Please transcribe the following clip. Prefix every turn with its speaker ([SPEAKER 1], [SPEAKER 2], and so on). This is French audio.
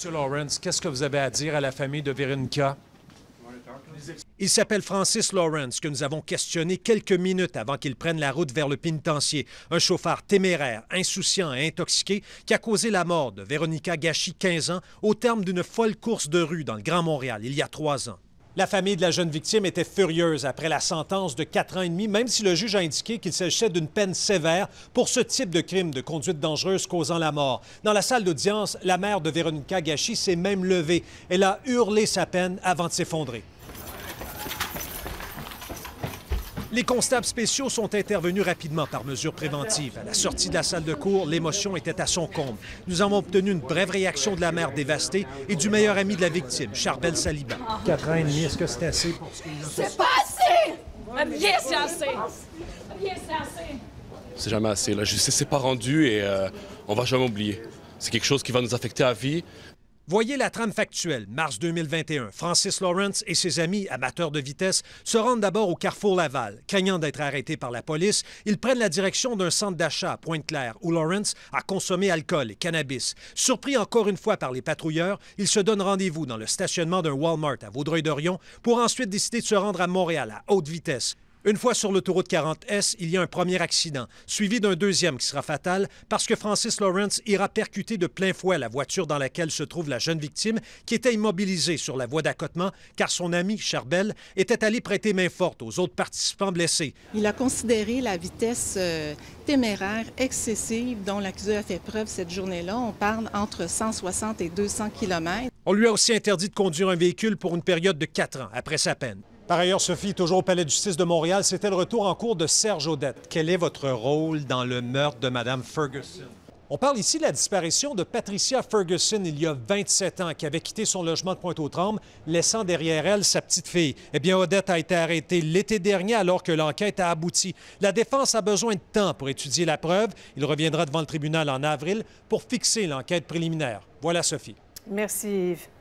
[SPEAKER 1] Monsieur Lawrence, qu'est-ce que vous avez à dire à la famille de Veronica? Il s'appelle Francis Lawrence, que nous avons questionné quelques minutes avant qu'il prenne la route vers le pénitencier. Un chauffard téméraire, insouciant et intoxiqué qui a causé la mort de Véronica Gachi, 15 ans, au terme d'une folle course de rue dans le Grand Montréal il y a trois ans. La famille de la jeune victime était furieuse après la sentence de quatre ans et demi, même si le juge a indiqué qu'il s'agissait d'une peine sévère pour ce type de crime de conduite dangereuse causant la mort. Dans la salle d'audience, la mère de Véronica Gachi s'est même levée. Elle a hurlé sa peine avant de s'effondrer. Les constables spéciaux sont intervenus rapidement par mesure préventive. À la sortie de la salle de cours, l'émotion était à son comble. Nous avons obtenu une brève réaction de la mère dévastée et du meilleur ami de la victime, Charbel Saliba. Quatre ans et demi, est-ce que c'est assez pour ce C'est pas assez! Ah, bien, c'est assez! Ah, bien, c'est assez! C'est jamais assez. La justice s'est pas rendue et euh, on va jamais oublier. C'est quelque chose qui va nous affecter à vie. Voyez la trame factuelle. Mars 2021, Francis Lawrence et ses amis, amateurs de vitesse, se rendent d'abord au carrefour Laval. Craignant d'être arrêtés par la police, ils prennent la direction d'un centre d'achat à Pointe-Claire où Lawrence a consommé alcool et cannabis. Surpris encore une fois par les patrouilleurs, ils se donnent rendez-vous dans le stationnement d'un Walmart à Vaudreuil-Dorion pour ensuite décider de se rendre à Montréal à haute vitesse. Une fois sur l'autoroute 40S, il y a un premier accident, suivi d'un deuxième qui sera fatal parce que Francis Lawrence ira percuter de plein fouet la voiture dans laquelle se trouve la jeune victime qui était immobilisée sur la voie d'accotement car son ami, Charbel, était allé prêter main forte aux autres participants blessés. Il a considéré la vitesse euh, téméraire excessive dont l'accusé a fait preuve cette journée-là. On parle entre 160 et 200 km. On lui a aussi interdit de conduire un véhicule pour une période de quatre ans après sa peine. Par ailleurs, Sophie, toujours au Palais de justice de Montréal, c'était le retour en cours de Serge Odette. Quel est votre rôle dans le meurtre de Mme Ferguson? On parle ici de la disparition de Patricia Ferguson il y a 27 ans, qui avait quitté son logement de Pointe-aux-Trembles, laissant derrière elle sa petite fille. Eh bien, Odette a été arrêtée l'été dernier alors que l'enquête a abouti. La défense a besoin de temps pour étudier la preuve. Il reviendra devant le tribunal en avril pour fixer l'enquête préliminaire. Voilà, Sophie. Merci, Yves.